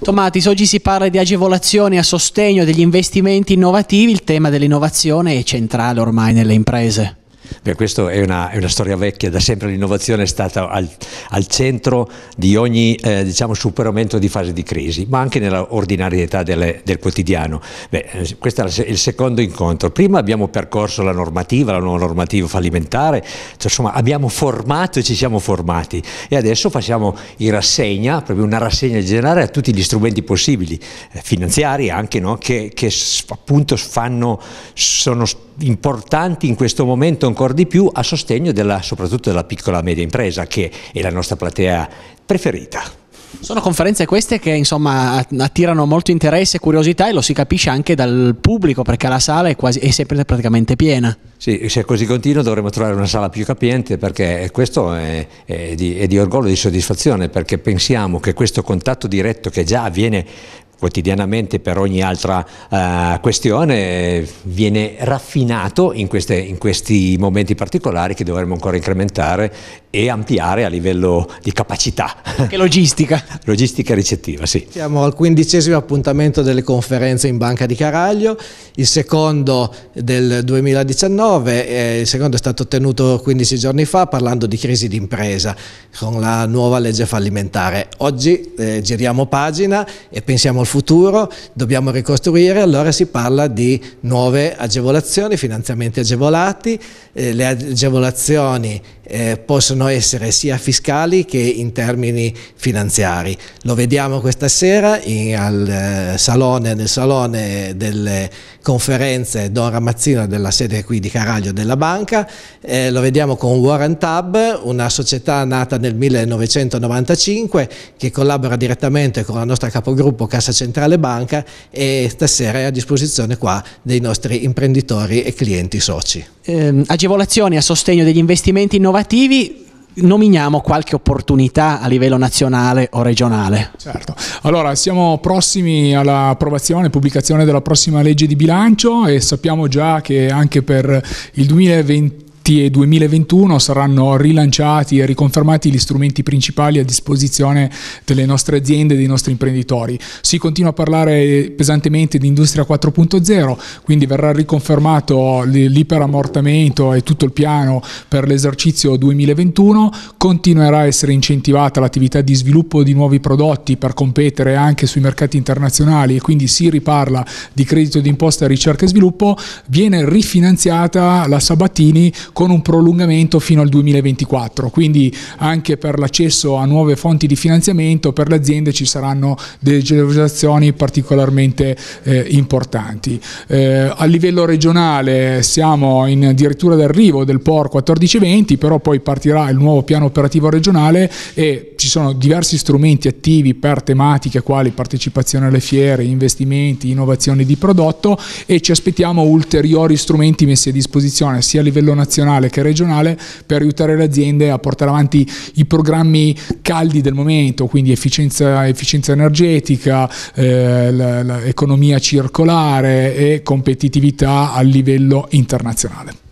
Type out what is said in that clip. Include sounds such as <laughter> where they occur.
Tomatis, oggi si parla di agevolazioni a sostegno degli investimenti innovativi, il tema dell'innovazione è centrale ormai nelle imprese. Per questo è una, è una, storia vecchia, da sempre l'innovazione è stata al, al centro di ogni eh, diciamo, superamento di fase di crisi, ma anche nell'ordinarietà del, del quotidiano. Beh, eh, questo è il secondo incontro. Prima abbiamo percorso la normativa, la nuova normativa fallimentare, cioè, insomma abbiamo formato e ci siamo formati e adesso facciamo in rassegna, proprio una rassegna generale a tutti gli strumenti possibili, eh, finanziari anche, no? che, che appunto fanno, sono importanti in questo momento ancora di più a sostegno della, soprattutto della piccola e media impresa che è la nostra platea preferita. Sono conferenze queste che insomma attirano molto interesse e curiosità e lo si capisce anche dal pubblico perché la sala è, quasi, è sempre praticamente piena. Sì, se così continua dovremmo trovare una sala più capiente perché questo è, è, di, è di orgoglio e di soddisfazione perché pensiamo che questo contatto diretto che già avviene quotidianamente per ogni altra uh, questione viene raffinato in, queste, in, questi momenti particolari che dovremmo ancora incrementare e ampliare a livello di capacità. Che logistica. <laughs> logistica ricettiva, sì. Siamo al quindicesimo appuntamento delle conferenze in Banca di Caraglio, il secondo del 2019, eh, il secondo è stato tenuto 15 giorni fa parlando di crisi d'impresa con la nuova legge fallimentare. Oggi eh, giriamo pagina e pensiamo al futuro, dobbiamo ricostruire, allora si parla di nuove agevolazioni, finanziamenti agevolati, eh, le agevolazioni eh, possono essere sia fiscali che in termini finanziari. Lo vediamo questa sera in, al eh, salone, nel salone delle conferenze Don Ramazzino della sede qui di Caraglio della Banca, eh, lo vediamo con Warren Tab, una società nata nel 1995 che collabora direttamente con la nostra capogruppo Cassa Centrale Banca e stasera è a disposizione qua dei nostri imprenditori e clienti soci ehm, agevolazioni a sostegno degli investimenti innovativi nominiamo qualche opportunità a livello nazionale o regionale. Certo, allora siamo prossimi all'approvazione e pubblicazione della prossima legge di bilancio e sappiamo già che anche per il 2020 e 2021 saranno rilanciati e riconfermati gli strumenti principali a disposizione delle nostre aziende e dei nostri imprenditori. Si continua a parlare pesantemente di industria 4.0, quindi verrà riconfermato l'iperammortamento e tutto il piano per l'esercizio 2021, continuerà a essere incentivata l'attività di sviluppo di nuovi prodotti per competere anche sui mercati internazionali e quindi si riparla di credito d'imposta, ricerca e sviluppo, viene rifinanziata la Sabatini con un prolungamento fino al 2024, quindi anche per l'accesso a nuove fonti di finanziamento per le aziende ci saranno delle generalizzazioni particolarmente eh, importanti. Eh, a livello regionale siamo in addirittura d'arrivo del POR 1420, però poi partirà il nuovo piano operativo regionale e ci sono diversi strumenti attivi per tematiche quali partecipazione alle fiere, investimenti, innovazioni di prodotto e ci aspettiamo ulteriori strumenti messi a disposizione sia a livello nazionale nazionale che regionale per aiutare le aziende a portare avanti i programmi caldi del momento, quindi efficienza, efficienza energetica, eh, la, economia circolare e competitività a livello internazionale.